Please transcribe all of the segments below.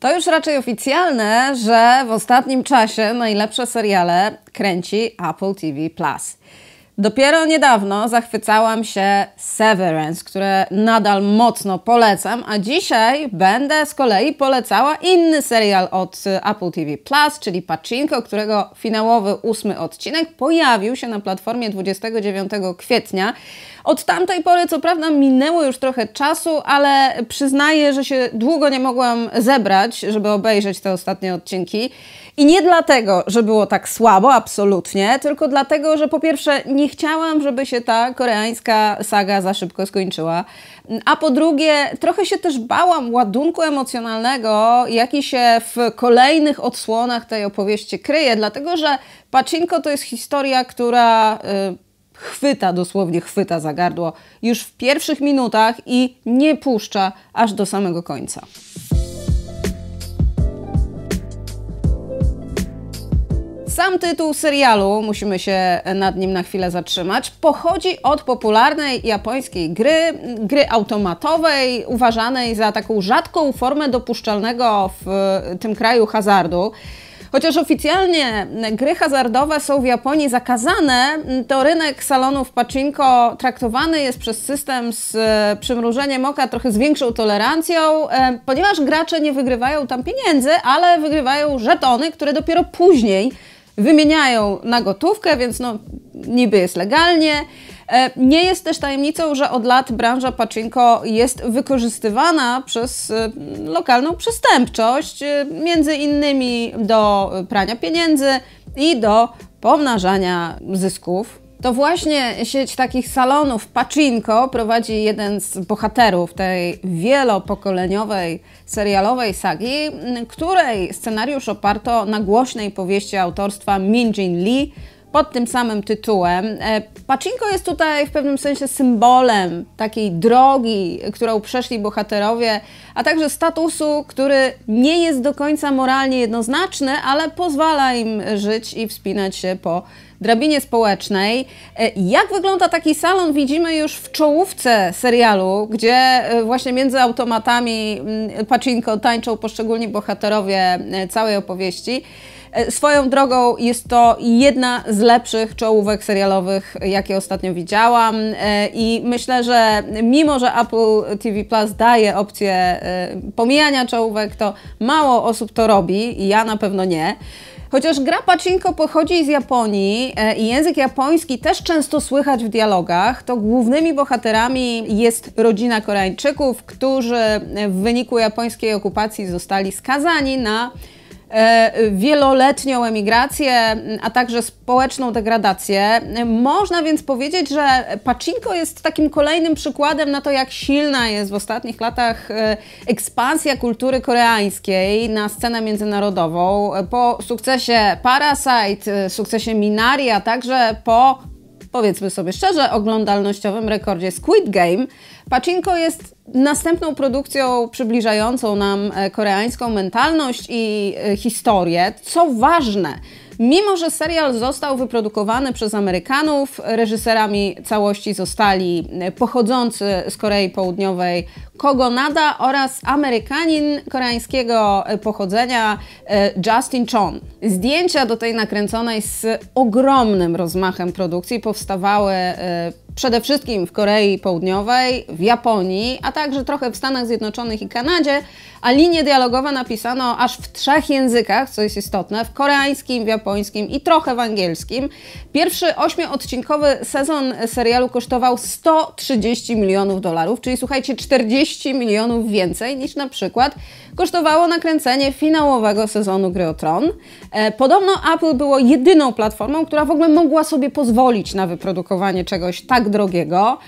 To już raczej oficjalne, że w ostatnim czasie najlepsze seriale kręci Apple TV Plus. Dopiero niedawno zachwycałam się Severance, które nadal mocno polecam, a dzisiaj będę z kolei polecała inny serial od Apple TV Plus, czyli Pacinko, którego finałowy ósmy odcinek pojawił się na platformie 29 kwietnia. Od tamtej pory, co prawda, minęło już trochę czasu, ale przyznaję, że się długo nie mogłam zebrać, żeby obejrzeć te ostatnie odcinki. I nie dlatego, że było tak słabo, absolutnie, tylko dlatego, że po pierwsze nie nie chciałam, żeby się ta koreańska saga za szybko skończyła. A po drugie, trochę się też bałam ładunku emocjonalnego, jaki się w kolejnych odsłonach tej opowieści kryje, dlatego że Pacinko to jest historia, która y, chwyta, dosłownie chwyta za gardło już w pierwszych minutach i nie puszcza aż do samego końca. Sam tytuł serialu, musimy się nad nim na chwilę zatrzymać, pochodzi od popularnej japońskiej gry, gry automatowej, uważanej za taką rzadką formę dopuszczalnego w tym kraju hazardu. Chociaż oficjalnie gry hazardowe są w Japonii zakazane, to rynek salonów pachinko traktowany jest przez system z przymrużeniem oka trochę z większą tolerancją, e, ponieważ gracze nie wygrywają tam pieniędzy, ale wygrywają żetony, które dopiero później wymieniają na gotówkę, więc no niby jest legalnie. E, nie jest też tajemnicą, że od lat branża pacinko jest wykorzystywana przez e, lokalną przestępczość, e, między innymi do prania pieniędzy i do pomnażania zysków to właśnie sieć takich salonów Pacinko prowadzi jeden z bohaterów tej wielopokoleniowej serialowej sagi, której scenariusz oparto na głośnej powieści autorstwa Min Jin Lee pod tym samym tytułem. E, pacinko jest tutaj w pewnym sensie symbolem takiej drogi, którą przeszli bohaterowie, a także statusu, który nie jest do końca moralnie jednoznaczny, ale pozwala im żyć i wspinać się po drabinie społecznej. E, jak wygląda taki salon, widzimy już w czołówce serialu, gdzie e, właśnie między automatami mm, pacinko tańczą poszczególni bohaterowie całej opowieści. E, swoją drogą jest to jedna z lepszych czołówek serialowych, jakie ostatnio widziałam e, i myślę, że mimo, że Apple TV Plus daje opcję e, pomijania czołówek, to mało osób to robi i ja na pewno nie. Chociaż gra pachinko pochodzi z Japonii i język japoński też często słychać w dialogach, to głównymi bohaterami jest rodzina Koreańczyków, którzy w wyniku japońskiej okupacji zostali skazani na E, wieloletnią emigrację, a także społeczną degradację. Można więc powiedzieć, że Pacinko jest takim kolejnym przykładem na to, jak silna jest w ostatnich latach e, ekspansja kultury koreańskiej na scenę międzynarodową. Po sukcesie Parasite, e, sukcesie Minari, a także po powiedzmy sobie szczerze, oglądalnościowym rekordzie Squid Game, Pachinko jest następną produkcją przybliżającą nam e, koreańską mentalność i e, historię. Co ważne, Mimo, że serial został wyprodukowany przez Amerykanów, reżyserami całości zostali e, pochodzący z Korei Południowej Kogonada oraz Amerykanin koreańskiego e, pochodzenia e, Justin Chon. Zdjęcia do tej nakręconej z ogromnym rozmachem produkcji powstawały e, przede wszystkim w Korei Południowej, w Japonii, a także trochę w Stanach Zjednoczonych i Kanadzie, a linie dialogowe napisano aż w trzech językach, co jest istotne, w koreańskim, w japońskim i trochę w angielskim. Pierwszy ośmiodcinkowy sezon serialu kosztował 130 milionów dolarów, czyli słuchajcie, 40 30 milionów więcej niż na przykład kosztowało nakręcenie finałowego sezonu Gry o Tron. E, podobno Apple było jedyną platformą, która w ogóle mogła sobie pozwolić na wyprodukowanie czegoś tak drogiego,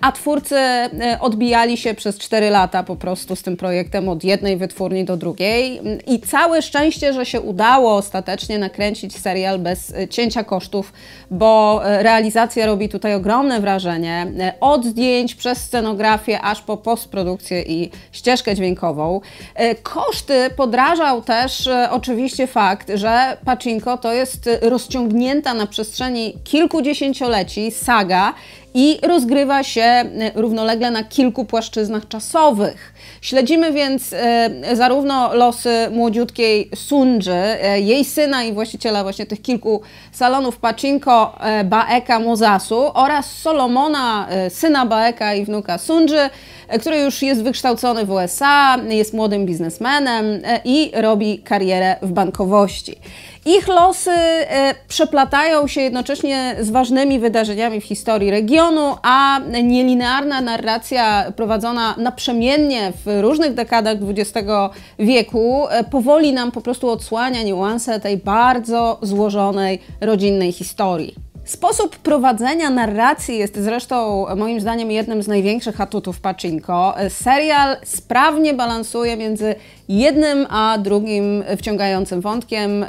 a twórcy e, odbijali się przez 4 lata po prostu z tym projektem od jednej wytwórni do drugiej i całe szczęście, że się udało ostatecznie nakręcić serial bez e, cięcia kosztów, bo realizacja robi tutaj ogromne wrażenie. Od zdjęć przez scenografię aż po postprodukcję produkcję i ścieżkę dźwiękową. E, Koszty e, podrażał też e, oczywiście fakt, że Pacinko to jest rozciągnięta na przestrzeni kilkudziesięcioleci saga i rozgrywa się y, równolegle na kilku płaszczyznach czasowych. Śledzimy więc y, zarówno losy młodziutkiej Sunży, y, jej syna i właściciela właśnie tych kilku salonów Pacinko Baeka Mozasu oraz Solomona, syna Baeka i wnuka Sunży, który już jest wykształcony w USA, jest młodym biznesmenem i robi karierę w bankowości. Ich losy przeplatają się jednocześnie z ważnymi wydarzeniami w historii regionu, regionu, a nielinearna narracja prowadzona naprzemiennie w różnych dekadach XX wieku e, powoli nam po prostu odsłania niuanse tej bardzo złożonej rodzinnej historii. Sposób prowadzenia narracji jest zresztą moim zdaniem jednym z największych atutów Pacinko. Serial sprawnie balansuje między jednym a drugim wciągającym wątkiem.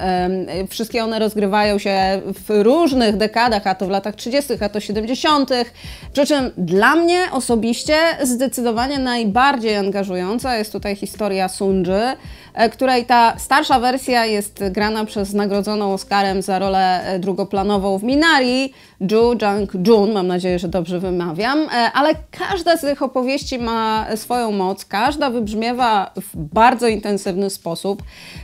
Wszystkie one rozgrywają się w różnych dekadach, a to w latach 30., a to 70. Przy czym dla mnie osobiście zdecydowanie najbardziej angażująca jest tutaj historia Sunji, e, której ta starsza wersja jest grana przez nagrodzoną Oscarem za rolę e, drugoplanową w Minari. Lee Ju Jang-jun, mam nadzieję, że dobrze wymawiam, e, ale każda z tych opowieści ma swoją moc, każda wybrzmiewa w bardzo intensywny sposób.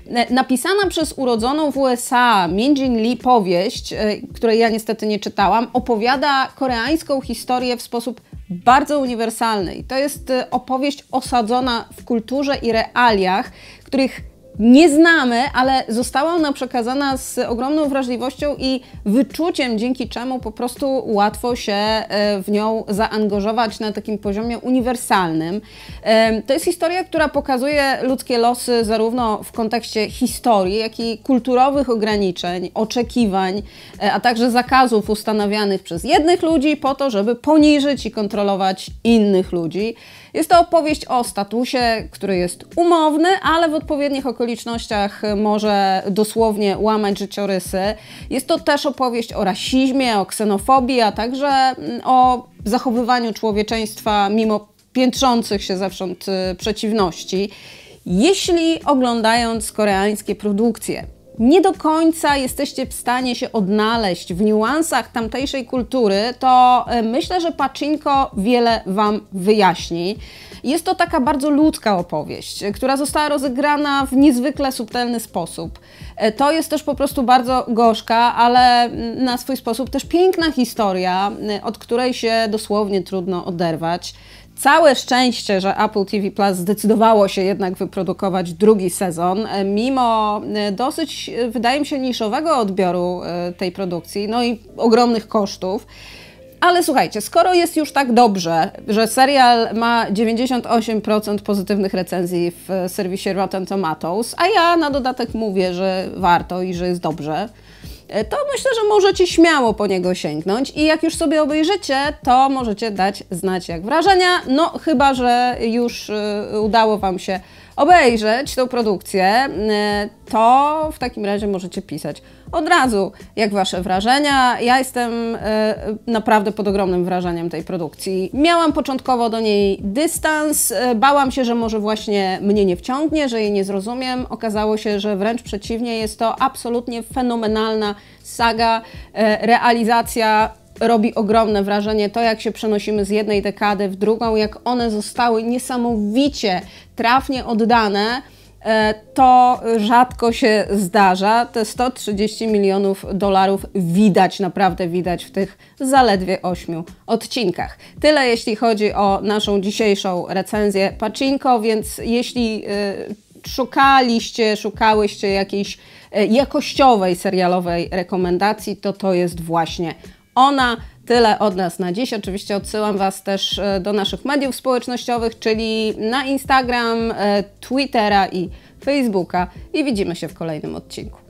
E, napisana przez urodzoną w USA Min Jin Lee powieść, e, której ja niestety nie czytałam, opowiada koreańską historię w sposób bardzo uniwersalny. I to jest opowieść osadzona w kulturze i realiach, których nie znamy, ale została ona przekazana z ogromną wrażliwością i wyczuciem, dzięki czemu po prostu łatwo się e, w nią zaangażować na takim poziomie uniwersalnym. E, to jest historia, która pokazuje ludzkie losy zarówno w kontekście historii, jak i kulturowych ograniczeń, oczekiwań, e, a także zakazów ustanawianych przez jednych ludzi po to, żeby poniżyć i kontrolować innych ludzi. Jest to opowieść o statusie, który jest umowny, ale w odpowiednich okolicznościach okolicznościach może dosłownie łamać życiorysy. Jest to też opowieść o rasizmie, o ksenofobii, a także mm, o zachowywaniu człowieczeństwa mimo piętrzących się zewsząd y, przeciwności. Jeśli oglądając koreańskie produkcje nie do końca jesteście w stanie się odnaleźć w niuansach tamtejszej kultury, to e, myślę, że Pacinko wiele Wam wyjaśni. Jest to taka bardzo ludzka opowieść, e, która została rozegrana w niezwykle subtelny sposób. E, to jest też po prostu bardzo gorzka, ale mm, na swój sposób też piękna historia, od której się dosłownie trudno oderwać. Całe szczęście, że Apple TV Plus zdecydowało się jednak wyprodukować drugi sezon, e, mimo e, dosyć, e, wydaje mi się, niszowego odbioru tej produkcji, no i ogromnych kosztów. Ale słuchajcie, skoro jest już tak dobrze, że serial ma 98% pozytywnych recenzji w serwisie Rotten Tomatoes, a ja na dodatek mówię, że warto i że jest dobrze, E, to myślę, że możecie śmiało po niego sięgnąć i jak już sobie obejrzycie, to możecie dać znać jak wrażenia, no chyba, że już e, udało Wam się obejrzeć tą produkcję, e, to w takim razie możecie pisać od razu, jak Wasze wrażenia. Ja jestem e, naprawdę pod ogromnym wrażeniem tej produkcji. Miałam początkowo do niej dystans, e, bałam się, że może właśnie mnie nie wciągnie, że jej nie zrozumiem. Okazało się, że wręcz przeciwnie, jest to absolutnie fenomenalna saga, e, realizacja robi ogromne wrażenie to, jak się przenosimy z jednej dekady w drugą, jak one zostały niesamowicie trafnie oddane. E, to rzadko się zdarza. Te 130 milionów dolarów widać, naprawdę widać w tych zaledwie 8 odcinkach. Tyle jeśli chodzi o naszą dzisiejszą recenzję Pacinko, więc jeśli e, szukaliście, szukałyście jakiejś e, jakościowej serialowej rekomendacji, to to jest właśnie ona tyle od nas na dziś. Oczywiście odsyłam Was też e, do naszych mediów społecznościowych, czyli na Instagram, e, Twittera i Facebooka i widzimy się w kolejnym odcinku.